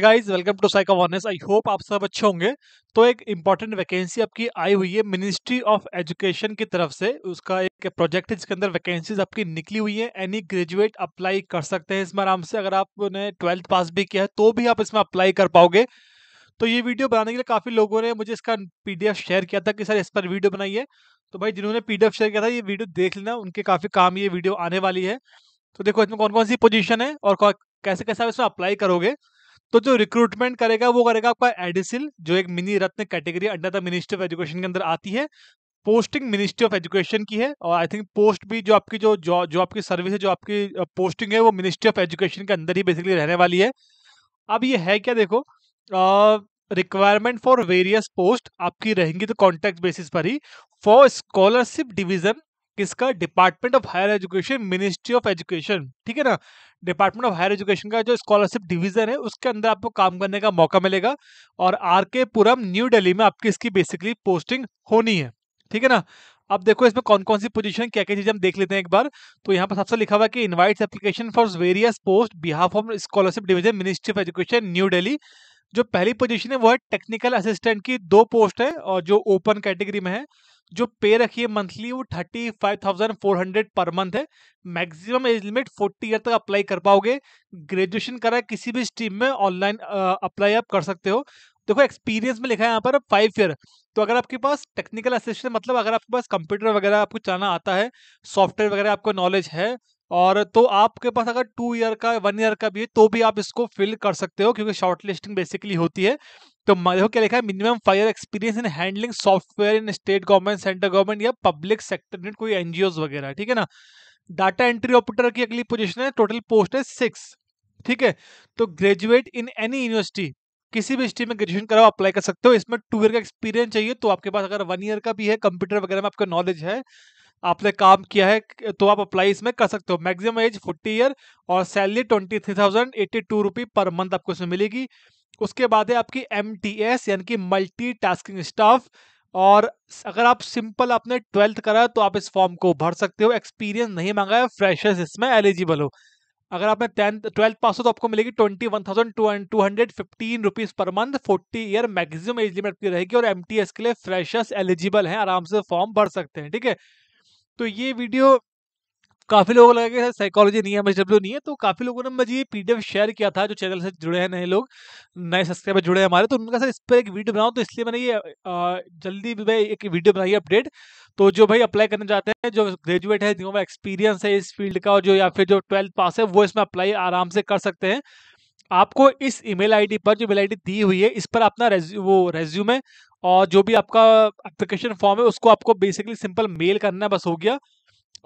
guys welcome to साइकोवॉनेस I hope आप सब अच्छे होंगे तो एक इम्पॉर्टेंट वैकेंसी आपकी आई हुई है मिनिस्ट्री ऑफ एजुकेशन की तरफ से उसका एक प्रोजेक्ट है जिसके अंदर वैकेंसीज आपकी निकली हुई है एनी ग्रेजुएट अप्लाई कर सकते हैं इसमें आराम से अगर आपने ट्वेल्थ पास भी किया है तो भी आप इसमें अप्लाई कर पाओगे तो ये वीडियो बनाने के लिए काफ़ी लोगों ने मुझे इसका पी शेयर किया था कि सर इस पर वीडियो बनाई है तो भाई जिन्होंने पी शेयर किया था ये वीडियो देख लेना उनके काफ़ी काम ये वीडियो आने वाली है तो देखो इसमें कौन कौन सी पोजिशन है और कैसे कैसे आप इसमें अप्लाई करोगे तो जो रिक्रूटमेंट करेगा वो करेगा आपका एडिसिल जो एक mini ratna category under the ministry of education के अंदर आती है पोस्टिंग मिनिस्ट्री ऑफ एजुकेशन की है और आई थिंक पोस्ट भी जो आपकी जो जो, जो आपकी सर्विस है जो आपकी पोस्टिंग है वो मिनिस्ट्री ऑफ एजुकेशन के अंदर ही बेसिकली रहने वाली है अब ये है क्या देखो रिक्वायरमेंट फॉर वेरियस पोस्ट आपकी रहेंगी तो कॉन्ट्रैक्ट बेसिस पर ही फॉर स्कॉलरशिप डिवीजन किसका department of higher education ministry of education ठीक है ना डिपार्टमेंट ऑफ हायर एजुकेशन का जो स्कॉलरशिप डिवीजन है उसके अंदर आपको काम करने का मौका मिलेगा और आर के पुरम न्यू दिल्ली में आपकी इसकी बेसिकली पोस्टिंग होनी है ठीक है ना अब देखो इसमें कौन कौन सी पोजीशन क्या क्या चीज़ हम देख लेते हैं एक बार तो यहाँ पर सबसे लिखा हुआ है कि invites application for various post behalf of scholarship division ministry of education New Delhi जो पहली पोजीशन है वो है टेक्निकल असिस्टेंट की दो पोस्ट है और जो ओपन कैटेगरी में है जो पे रखी है मंथली वो thirty five thousand four hundred per month है maximum age limit forty year तक अप्लाई कर पाओगे ग्रेजुएशन करा किसी भी स्ट्रीम में ऑनलाइन अप्लाई आप कर सकते हो देखो एक्सपीरियंस में लिखा है यहाँ पर फाइव ईयर तो अगर आपके पास टेक्निकल असिस्टेंट मतलब अगर आपके पास कंप्यूटर वगैरह आपको चलाना आता है सॉफ्टवेयर वगैरह आपको नॉलेज है और तो आपके पास अगर टू ईयर का वन ईयर का भी है तो भी आप इसको फिल कर सकते हो क्योंकि शॉर्ट लिस्टिंग बेसिकली होती है तो देखो क्या लिखा है minimum five year experience in handling software in state government central government या पब्लिक सेक्टर यूनिट कोई एनजीओ वगैरह ठीक है ना डाटा एंट्री ऑपरेटर की अगली पोजिशन है टोटल पोस्ट है सिक्स ठीक है तो ग्रेजुएट इन एनी यूनिवर्सिटी किसी भी स्ट्रीम में ग्रेजुएशन कराओ अप्लाई कर सकते हो इसमें टू ईयर का एक्सपीरियंस चाहिए तो आपके पास अगर वन ईयर का भी है कंप्यूटर वगैरह में आपका नॉलेज है आपने काम किया है तो आप अप्लाई इसमें कर सकते हो मैक्सिमम एज फोर्टी ईयर और salary twenty three thousand eighty two rupee per month आपको इसमें मिलेगी उसके बाद है आपकी एम टी एस यानी कि मल्टी टास्किंग स्टाफ और अगर आप सिंपल आपने ट्वेल्थ करा है तो आप इस फॉर्म को भर सकते हो एक्सपीरियंस नहीं मांगा है फ्रेशर्स इसमें एलिजिबल हो अगर आपने टेंथ ट्वेल्थ पास हो तो आपको मिलेगी twenty one thousand two two hundred fifteen rupees per month forty year maximum age limit की रहेगी और एम टी एस के लिए फ्रेशर्स एलिजिबल हैं आराम से फॉर्म भर सकते हैं ठीक है तो ये वीडियो काफी लोगों को लगा कि साइकोलॉजी नहीं है एमएसडब्ल्यू नहीं है तो काफी लोगों ने मुझे ये पीडीएफ शेयर किया था जो चैनल से जुड़े हैं नए लोग नए सब्सक्राइबर जुड़े हैं हमारे तो उनका सर इस पर एक वीडियो बनाओ तो इसलिए मैंने ये जल्दी भी भाई एक वीडियो बनाई अपडेट तो जो भाई अप्लाई करने जाते हैं जो ग्रेजुएट है जिनका एक्सपीरियंस है इस फील्ड का और जो या फिर जो ट्वेल्थ पास है वो इसमें अप्लाई आराम से कर सकते हैं आपको इस ईमेल आईडी पर जो ईमेल आईडी दी हुई है इस पर अपना रेज्यू वो रेज्यूमे और जो भी आपका एप्लीकेशन फॉर्म है उसको आपको बेसिकली सिंपल मेल करना है बस हो गया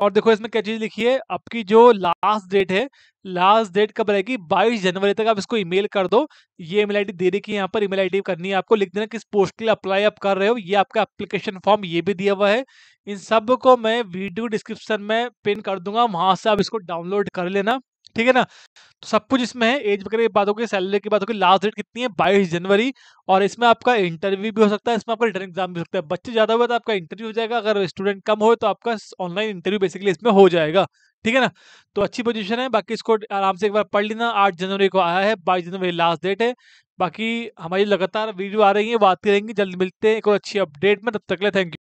और देखो इसमें क्या चीज़ लिखी है आपकी जो लास्ट डेट है लास्ट डेट कब रहेगी 22 जनवरी तक आप इसको ईमेल कर दो ये ईमेल आईडी दे रखी है यहाँ पर ईमेल आईडी करनी है आपको लिख देना किस पोस्ट के लिए अप्लाई आप कर रहे हो ये आपका एप्लीकेशन फॉर्म ये भी दिया हुआ है इन सब को मैं वीडियो डिस्क्रिप्शन में पिन कर दूंगा वहां से आप इसको डाउनलोड कर लेना ठीक है ना तो सब कुछ इसमें है एज वगैरह की बात होगी सैलरी की बात होगी लास्ट डेट कितनी है बाईस जनवरी और इसमें आपका इंटरव्यू भी हो सकता है इसमें आपका रिटर्न एग्जाम भी हो सकता है बच्चे ज़्यादा हुए तो आपका इंटरव्यू हो जाएगा अगर स्टूडेंट कम हो तो आपका ऑनलाइन इंटरव्यू बेसिकली इसमें हो जाएगा ठीक है ना तो अच्छी पोजीशन है बाकी इसको आराम से एक बार पढ़ लेना आठ जनवरी को आया है बाईस जनवरी लास्ट डेट है बाकी हमारी लगातार वीडियो आ रही है बात करेंगी जल्द मिलते हैं एक और अच्छी अपडेट में तब तक ले थैंक यू